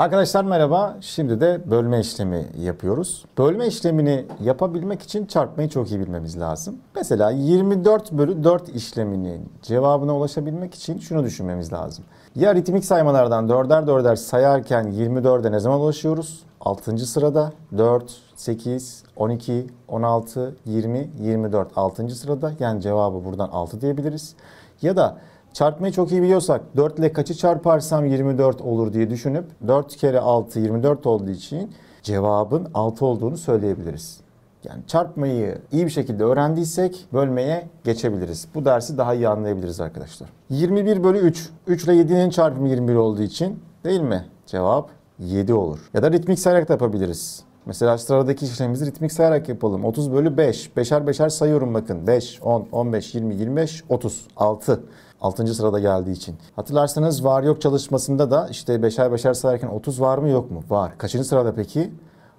Arkadaşlar merhaba. Şimdi de bölme işlemi yapıyoruz. Bölme işlemini yapabilmek için çarpmayı çok iyi bilmemiz lazım. Mesela 24 bölü 4 işleminin cevabına ulaşabilmek için şunu düşünmemiz lazım. Ya ritmik saymalardan 4'er 4'er sayarken 24'e ne zaman ulaşıyoruz? 6. sırada 4, 8, 12, 16, 20, 24 6. sırada yani cevabı buradan 6 diyebiliriz. Ya da Çarpmayı çok iyi biliyorsak 4 ile kaçı çarparsam 24 olur diye düşünüp 4 kere 6 24 olduğu için cevabın 6 olduğunu söyleyebiliriz. Yani çarpmayı iyi bir şekilde öğrendiysek bölmeye geçebiliriz. Bu dersi daha iyi anlayabiliriz arkadaşlar. 21 bölü 3. 3 ile 7'nin çarpımı 21 olduğu için değil mi? Cevap 7 olur. Ya da ritmik sayarak da yapabiliriz. Mesela sıradaki işlemimizi ritmik sayarak yapalım. 30 bölü 5. Beşer beşer sayıyorum bakın. 5, 10, 15, 20, 25, 30, 6. 6. sırada geldiği için. Hatırlarsanız var yok çalışmasında da işte beşer beşer sayarken 30 var mı yok mu? Var. Kaçıncı sırada peki?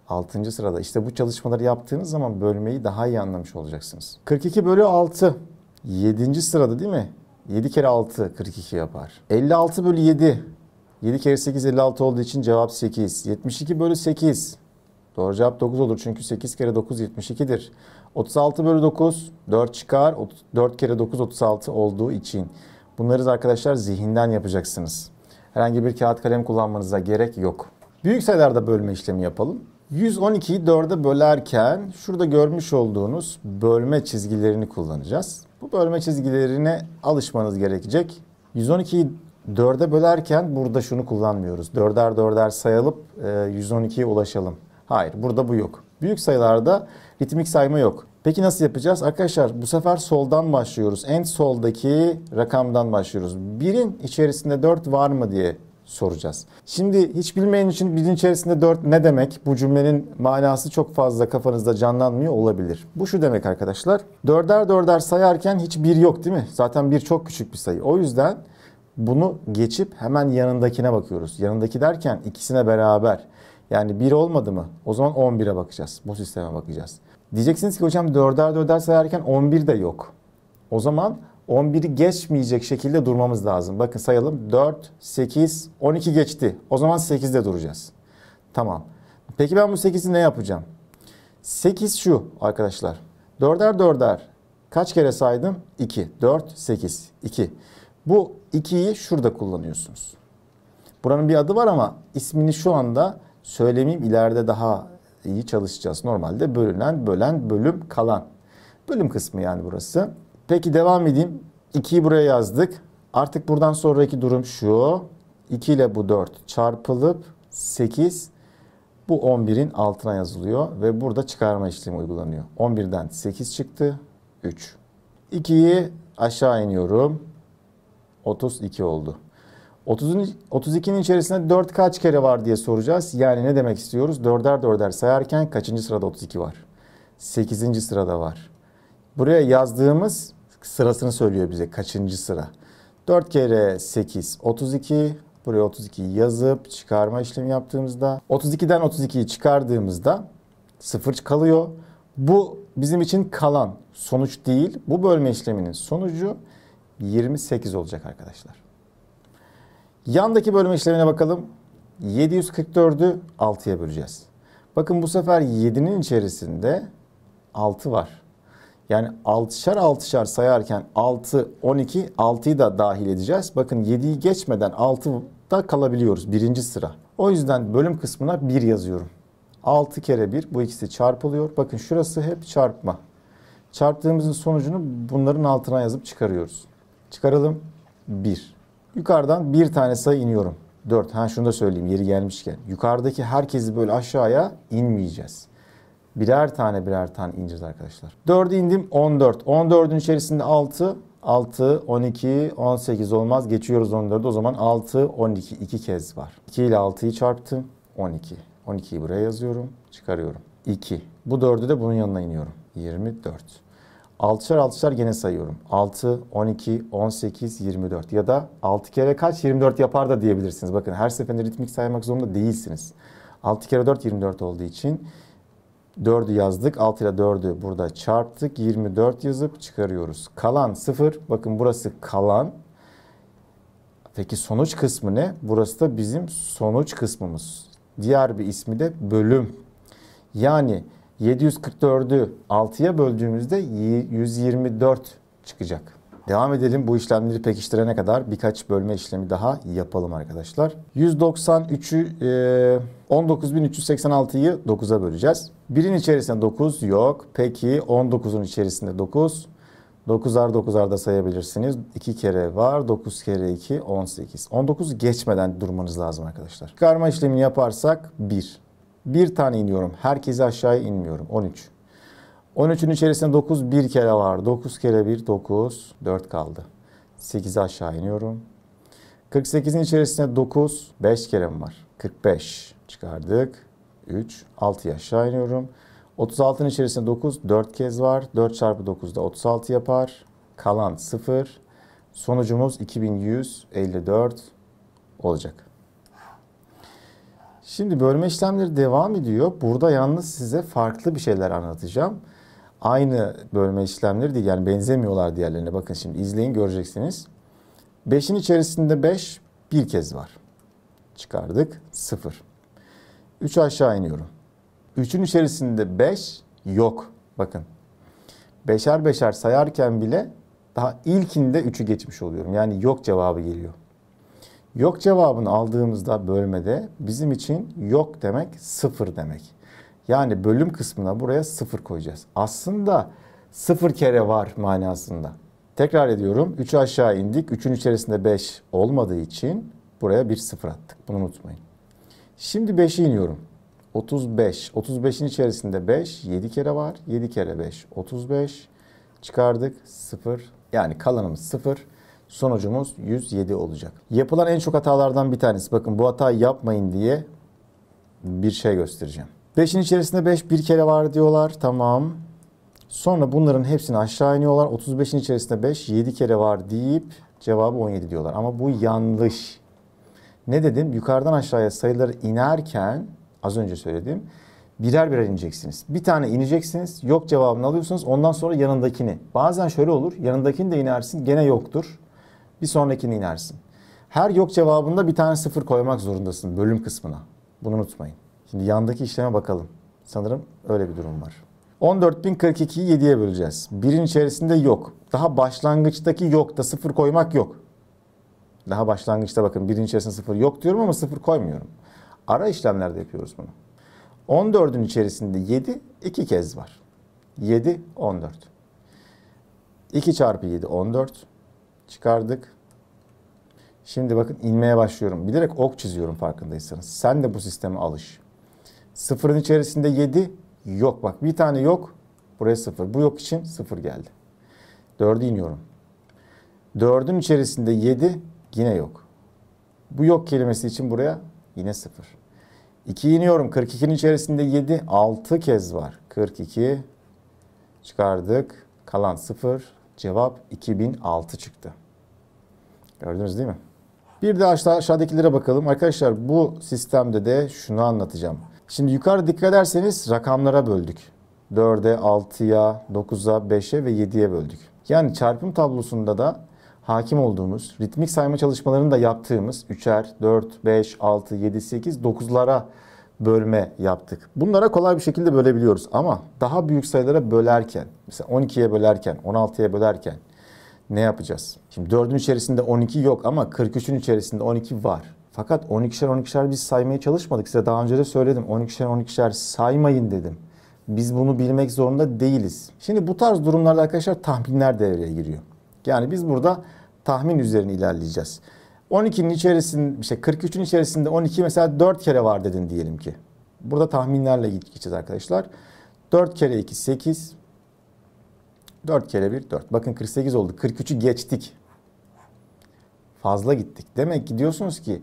6. sırada. İşte bu çalışmaları yaptığınız zaman bölmeyi daha iyi anlamış olacaksınız. 42 bölü 6. 7. sırada değil mi? 7 kere 6 42 yapar. 56 bölü 7. 7 kere 8 56 olduğu için cevap 8. 72 bölü 8. Doğru cevap 9 olur çünkü 8 kere 9 72'dir. 36 bölü 9 4 çıkar. 4 kere 9 36 olduğu için. Bunları arkadaşlar zihinden yapacaksınız. Herhangi bir kağıt kalem kullanmanıza gerek yok. Büyük sayılarda bölme işlemi yapalım. 112'yi 4'e bölerken şurada görmüş olduğunuz bölme çizgilerini kullanacağız. Bu bölme çizgilerine alışmanız gerekecek. 112'yi 4'e bölerken burada şunu kullanmıyoruz. 4'er 4'er sayalıp 112'ye e, ulaşalım. Hayır burada bu yok. Büyük sayılarda ritmik sayma yok. Peki nasıl yapacağız? Arkadaşlar bu sefer soldan başlıyoruz. En soldaki rakamdan başlıyoruz. Birin içerisinde 4 var mı diye soracağız. Şimdi hiç bilmeyen için birin içerisinde 4 ne demek? Bu cümlenin manası çok fazla kafanızda canlanmıyor olabilir. Bu şu demek arkadaşlar. Dörder dörder sayarken hiç bir yok değil mi? Zaten bir çok küçük bir sayı. O yüzden bunu geçip hemen yanındakine bakıyoruz. Yanındaki derken ikisine beraber. Yani 1 olmadı mı? O zaman 11'e bakacağız. Bu sisteme bakacağız. Diyeceksiniz ki hocam 4'er 4'er sayarken 11 de yok. O zaman 11'i geçmeyecek şekilde durmamız lazım. Bakın sayalım 4, 8, 12 geçti. O zaman 8'de duracağız. Tamam. Peki ben bu 8'i ne yapacağım? 8 şu arkadaşlar. 4'er 4'er kaç kere saydım? 2, 4, 8, 2. Bu 2'yi şurada kullanıyorsunuz. Buranın bir adı var ama ismini şu anda söylemeyeyim ileride daha iyi çalışacağız. Normalde bölünen, bölen, bölüm, kalan. Bölüm kısmı yani burası. Peki devam edeyim. 2'yi buraya yazdık. Artık buradan sonraki durum şu. 2 ile bu 4 çarpılıp 8 bu 11'in altına yazılıyor ve burada çıkarma işlemi uygulanıyor. 11'den 8 çıktı 3. 2'yi aşağı iniyorum. 32 oldu. 30'un 32'nin içerisinde 4 kaç kere var diye soracağız. Yani ne demek istiyoruz? 4'er 4'er sayarken kaçıncı sırada 32 var? 8. sırada var. Buraya yazdığımız sırasını söylüyor bize kaçıncı sıra. 4 kere 8 32. Buraya 32 yazıp çıkarma işlemi yaptığımızda 32'den 32'yi çıkardığımızda 0 kalıyor. Bu bizim için kalan sonuç değil. Bu bölme işleminin sonucu 28 olacak arkadaşlar. Yandaki bölme işlemine bakalım. 744'ü 6'ya böleceğiz. Bakın bu sefer 7'nin içerisinde 6 var. Yani 6'şar 6'şar sayarken 6, 12, 6'yı da dahil edeceğiz. Bakın 7'yi geçmeden 6'da kalabiliyoruz birinci sıra. O yüzden bölüm kısmına 1 yazıyorum. 6 kere 1 bu ikisi çarpılıyor. Bakın şurası hep çarpma. Çarptığımızın sonucunu bunların altına yazıp çıkarıyoruz. Çıkaralım 1. Yukarıdan bir tane sayı iniyorum. 4. Ha şunu da söyleyeyim yeri gelmişken. Yukarıdaki herkesi böyle aşağıya inmeyeceğiz. Birer tane birer tane ineceğiz arkadaşlar. 4'e indim 14. 14'ün içerisinde 6. 6, 12, 18 olmaz. Geçiyoruz 14'e. O zaman 6, 12 iki kez var. 2 ile 6'yı çarptım. 12. 12'yi buraya yazıyorum. Çıkarıyorum. 2. Bu 4'ü de bunun yanına iniyorum. 24. 6'şar 6'şar gene sayıyorum. 6, 12, 18, 24 ya da 6 kere kaç? 24 yapar da diyebilirsiniz. Bakın her seferinde ritmik saymak zorunda değilsiniz. 6 kere 4 24 olduğu için 4'ü yazdık. 6 ile 4'ü burada çarptık. 24 yazıp çıkarıyoruz. Kalan 0. Bakın burası kalan. Peki sonuç kısmı ne? Burası da bizim sonuç kısmımız. Diğer bir ismi de bölüm. Yani 744'ü 6'ya böldüğümüzde 124 çıkacak. Devam edelim bu işlemleri pekiştirene kadar birkaç bölme işlemi daha yapalım arkadaşlar. 193'ü e, 19.386'yı 9'a böleceğiz. 1'in içerisinde 9 yok. Peki 19'un içerisinde 9. 9'ar 9'ar da sayabilirsiniz. 2 kere var. 9 kere 2 18. 19 geçmeden durmanız lazım arkadaşlar. Karma işlemini yaparsak 1. Bir tane iniyorum. Herkese aşağı inmiyorum. 13. 13'ün içerisinde 9 bir kere var. 9 kere 1 9 4 kaldı. 8'e aşağı iniyorum. 48'in içerisinde 9 5 kere mi var? 45 çıkardık. 3 6 aşağı iniyorum. 36'nın içerisinde 9 4 kez var. 4 çarpı 9 da 36 yapar. Kalan 0. Sonucumuz 2154 olacak. Şimdi bölme işlemleri devam ediyor. Burada yalnız size farklı bir şeyler anlatacağım. Aynı bölme işlemleri değil yani benzemiyorlar diğerlerine. Bakın şimdi izleyin göreceksiniz. 5'in içerisinde 5 bir kez var. Çıkardık 0. 3 aşağı iniyorum. 3'ün içerisinde 5 yok. Bakın. Beşer beşer sayarken bile daha ilkinde 3'ü geçmiş oluyorum. Yani yok cevabı geliyor. Yok cevabını aldığımızda bölmede bizim için yok demek sıfır demek. Yani bölüm kısmına buraya sıfır koyacağız. Aslında sıfır kere var manasında. Tekrar ediyorum. 3 aşağı indik. 3'ün içerisinde 5 olmadığı için buraya bir sıfır attık. Bunu unutmayın. Şimdi 5'e iniyorum. 35. 35'in içerisinde 5 7 kere var. 7 kere 5 35. Çıkardık 0. Yani kalanımız 0. Sonucumuz 107 olacak. Yapılan en çok hatalardan bir tanesi. Bakın bu hatayı yapmayın diye bir şey göstereceğim. 5'in içerisinde 5 bir kere var diyorlar. Tamam. Sonra bunların hepsini aşağı iniyorlar. 35'in içerisinde 5 7 kere var deyip cevabı 17 diyorlar. Ama bu yanlış. Ne dedim? Yukarıdan aşağıya sayıları inerken az önce söyledim. Birer birer ineceksiniz. Bir tane ineceksiniz. Yok cevabını alıyorsunuz. Ondan sonra yanındakini. Bazen şöyle olur. Yanındakini de inersin. Gene yoktur. Bir sonrakini inersin. Her yok cevabında bir tane sıfır koymak zorundasın bölüm kısmına. Bunu unutmayın. Şimdi yandaki işleme bakalım. Sanırım öyle bir durum var. 14.042'yi 7'ye böleceğiz. Birin içerisinde yok. Daha başlangıçtaki yok da sıfır koymak yok. Daha başlangıçta bakın birin içerisinde sıfır yok diyorum ama sıfır koymuyorum. Ara işlemlerde yapıyoruz bunu. 14'ün içerisinde 7 iki kez var. 7, 14. 2 çarpı 7, 14 çıkardık. Şimdi bakın inmeye başlıyorum. Bilerek ok çiziyorum farkındaysanız. Sen de bu sisteme alış. Sıfırın içerisinde 7 yok. Bak bir tane yok. Buraya sıfır. Bu yok için sıfır geldi. 4'e iniyorum. 4'ün içerisinde 7 yine yok. Bu yok kelimesi için buraya yine sıfır. 2 iniyorum. 42'nin içerisinde 7 6 kez var. 42 çıkardık. Kalan sıfır. Cevap 2006 çıktı. Gördünüz değil mi? Bir de aşağıdakilere bakalım. Arkadaşlar bu sistemde de şunu anlatacağım. Şimdi yukarı dikkat ederseniz rakamlara böldük. 4'e, 6'ya, 9'a, 5'e ve 7'ye böldük. Yani çarpım tablosunda da hakim olduğumuz, ritmik sayma çalışmalarını da yaptığımız 3'er, 4, 5, 6, 7, 8, 9'lara bölme yaptık. Bunlara kolay bir şekilde bölebiliyoruz ama daha büyük sayılara bölerken, mesela 12'ye bölerken, 16'ya bölerken ne yapacağız? Şimdi 4'ün içerisinde 12 yok ama 43'ün içerisinde 12 var. Fakat 12'şer 12'şer biz saymaya çalışmadık. Size daha önce de söyledim. 12'şer 12'şer saymayın dedim. Biz bunu bilmek zorunda değiliz. Şimdi bu tarz durumlarda arkadaşlar tahminler devreye giriyor. Yani biz burada tahmin üzerine ilerleyeceğiz. 12'nin içerisinde, işte 43'ün içerisinde 12 mesela 4 kere var dedin diyelim ki. Burada tahminlerle gideceğiz arkadaşlar. 4 kere 2 8, 4 kere 1 4. Bakın 48 oldu. 43'ü geçtik. Fazla gittik. Demek ki diyorsunuz ki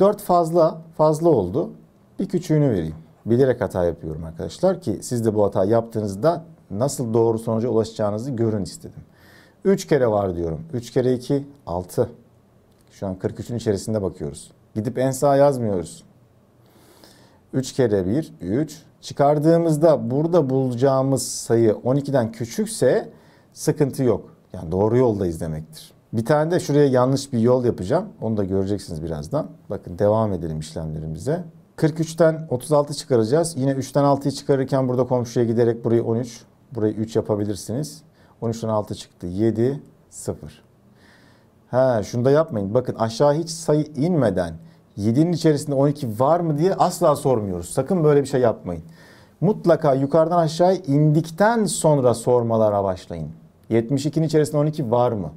4 fazla fazla oldu. Bir küçüğünü vereyim. Bilerek hata yapıyorum arkadaşlar ki siz de bu hata yaptığınızda nasıl doğru sonuca ulaşacağınızı görün istedim. 3 kere var diyorum. 3 kere 2 6. Şu an 43'ün içerisinde bakıyoruz. Gidip en sağa yazmıyoruz. 3 kere 1 3. Çıkardığımızda burada bulacağımız sayı 12'den küçükse sıkıntı yok. Yani doğru yoldayız demektir. Bir tane de şuraya yanlış bir yol yapacağım. Onu da göreceksiniz birazdan. Bakın devam edelim işlemlerimize. 43'ten 36 çıkaracağız. Yine 3'ten 6'yı çıkarırken burada komşuya giderek burayı 13, burayı 3 yapabilirsiniz. 13'ten 6 çıktı. 7, 0. He, şunu da yapmayın. Bakın aşağı hiç sayı inmeden 7'nin içerisinde 12 var mı diye asla sormuyoruz. Sakın böyle bir şey yapmayın. Mutlaka yukarıdan aşağıya indikten sonra sormalara başlayın. 72'nin içerisinde 12 var mı?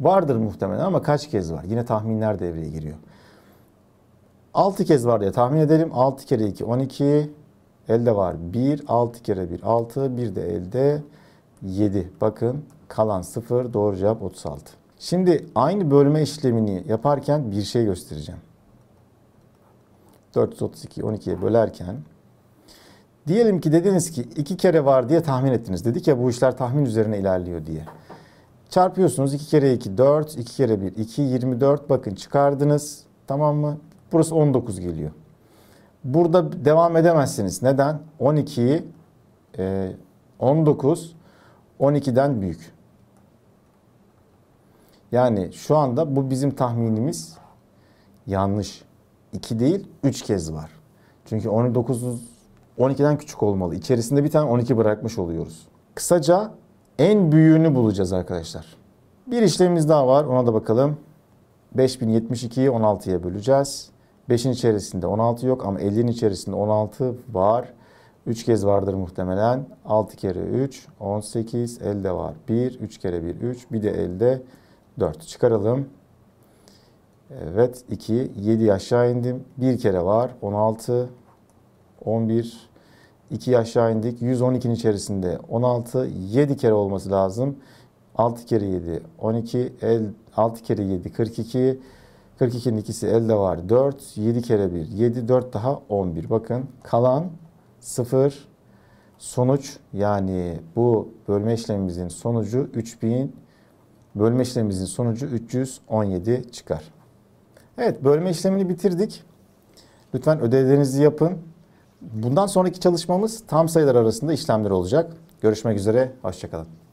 Vardır muhtemelen ama kaç kez var? Yine tahminler devreye giriyor. 6 kez var diye tahmin edelim. 6 kere 2 12. Elde var 1. 6 kere 1 6. 1 de elde 7. Bakın kalan 0. Doğru cevap 36. Şimdi aynı bölme işlemini yaparken bir şey göstereceğim. 432 12'ye bölerken diyelim ki dediniz ki iki kere var diye tahmin ettiniz. Dedi ki bu işler tahmin üzerine ilerliyor diye. Çarpıyorsunuz 2 kere 2 4, 2 kere 1 2, 24 bakın çıkardınız tamam mı? Burası 19 geliyor. Burada devam edemezsiniz. Neden? 12'yi e, 19 12'den büyük. Yani şu anda bu bizim tahminimiz yanlış iki değil üç kez var. Çünkü 19 12'den küçük olmalı. İçerisinde bir tane 12 bırakmış oluyoruz. Kısaca en büyüğünü bulacağız arkadaşlar. Bir işlemimiz daha var ona da bakalım. 5072'yi 16'ya böleceğiz. 5'in içerisinde 16 yok ama 50'nin içerisinde 16 var. 3 kez vardır muhtemelen. 6 kere 3, 18, elde var 1, 3 kere 1, 3, bir de elde 4. Çıkaralım. Evet 2, 7 aşağı indim. Bir kere var 16, 11, 2 aşağı indik. 112'nin içerisinde 16, 7 kere olması lazım. 6 kere 7, 12, el, 6 kere 7, 42. 42'nin ikisi elde var 4, 7 kere 1, 7, 4 daha 11. Bakın kalan 0, sonuç yani bu bölme işlemimizin sonucu 3000 bölme işlemimizin sonucu 317 çıkar. Evet bölme işlemini bitirdik. Lütfen ödevlerinizi yapın. Bundan sonraki çalışmamız tam sayılar arasında işlemler olacak. Görüşmek üzere, hoşçakalın.